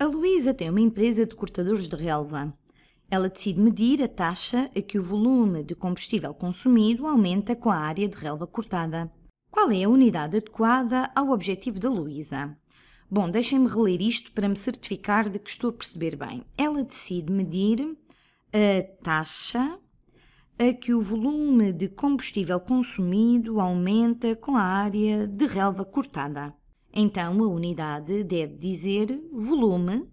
A Luísa tem uma empresa de cortadores de relva. Ela decide medir a taxa a que o volume de combustível consumido aumenta com a área de relva cortada. Qual é a unidade adequada ao objetivo da Luísa? Bom, deixem-me reler isto para me certificar de que estou a perceber bem. Ela decide medir a taxa a que o volume de combustível consumido aumenta com a área de relva cortada. Então a unidade deve dizer volume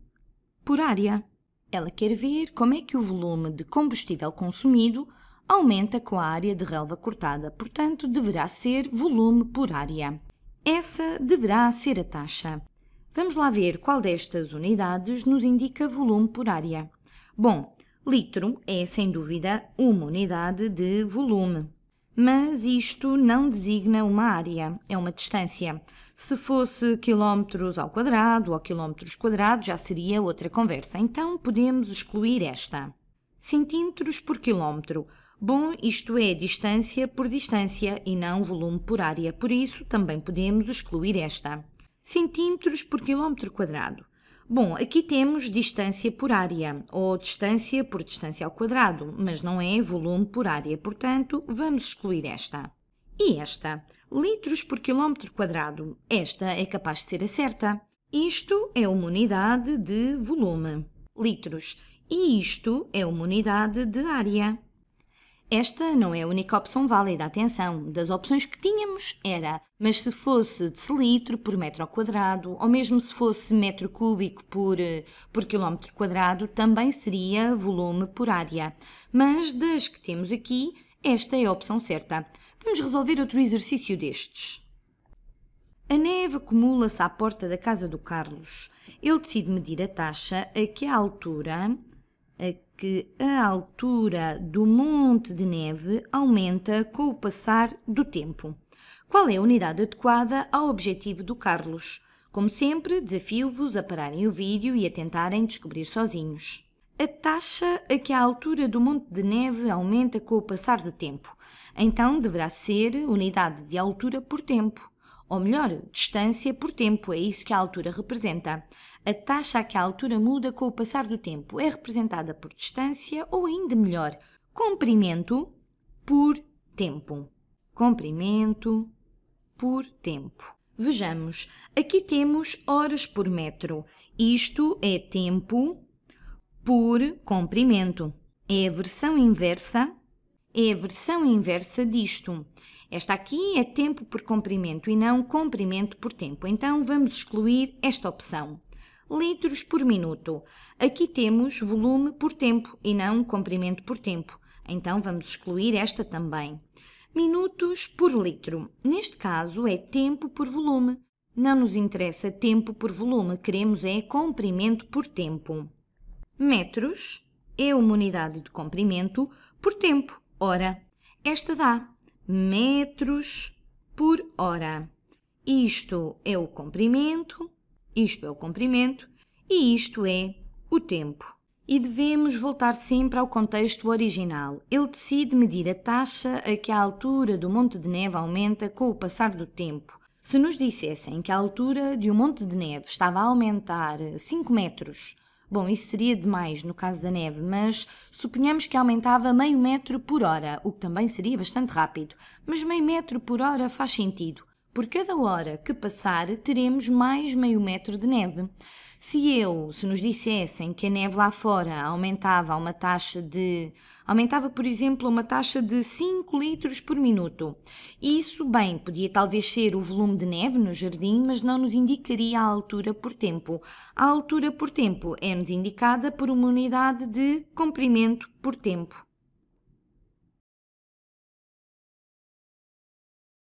por área. Ela quer ver como é que o volume de combustível consumido aumenta com a área de relva cortada, portanto, deverá ser volume por área. Essa deverá ser a taxa. Vamos lá ver qual destas unidades nos indica volume por área. Bom, litro é sem dúvida uma unidade de volume mas isto não designa uma área, é uma distância. Se fosse quilómetros ao quadrado ou quilómetros quadrados, já seria outra conversa. Então podemos excluir esta. Centímetros por quilómetro. Bom, isto é distância por distância e não volume por área, por isso também podemos excluir esta. Centímetros por quilómetro quadrado. Bom, aqui temos distância por área, ou distância por distância ao quadrado, mas não é volume por área, portanto, vamos excluir esta. E esta? Litros por quilômetro quadrado. Esta é capaz de ser a certa. Isto é uma unidade de volume, litros, e isto é uma unidade de área, esta não é a única opção válida, atenção. Das opções que tínhamos era, mas se fosse decilitro por metro quadrado, ou mesmo se fosse metro cúbico por, eh, por quilómetro quadrado, também seria volume por área. Mas das que temos aqui, esta é a opção certa. Vamos resolver outro exercício destes. A neve acumula-se à porta da casa do Carlos. Ele decide medir a taxa a que a altura que a altura do monte de neve aumenta com o passar do tempo. Qual é a unidade adequada ao objetivo do Carlos? Como sempre, desafio-vos a pararem o vídeo e a tentarem descobrir sozinhos. A taxa a que a altura do monte de neve aumenta com o passar do tempo, então deverá ser unidade de altura por tempo. Ou melhor, distância por tempo, é isso que a altura representa. A taxa a que a altura muda com o passar do tempo é representada por distância ou ainda melhor, comprimento por tempo. Comprimento por tempo. Vejamos, aqui temos horas por metro. Isto é tempo por comprimento. É a versão inversa é a versão inversa disto. Esta aqui é tempo por comprimento e não comprimento por tempo, então vamos excluir esta opção. Litros por minuto. Aqui temos volume por tempo e não comprimento por tempo, então vamos excluir esta também. Minutos por litro. Neste caso é tempo por volume. Não nos interessa tempo por volume, queremos é comprimento por tempo. Metros é uma unidade de comprimento por tempo hora. Esta dá metros por hora. Isto é o comprimento, isto é o comprimento e isto é o tempo. E devemos voltar sempre ao contexto original. Ele decide medir a taxa a que a altura do monte de neve aumenta com o passar do tempo. Se nos dissessem que a altura de um monte de neve estava a aumentar 5 metros Bom, isso seria demais no caso da neve, mas suponhamos que aumentava meio metro por hora, o que também seria bastante rápido. Mas meio metro por hora faz sentido. Por cada hora que passar, teremos mais meio metro de neve. Se eu, se nos dissessem que a neve lá fora aumentava a uma taxa de. aumentava, por exemplo, uma taxa de 5 litros por minuto, isso, bem, podia talvez ser o volume de neve no jardim, mas não nos indicaria a altura por tempo. A altura por tempo é-nos indicada por uma unidade de comprimento por tempo.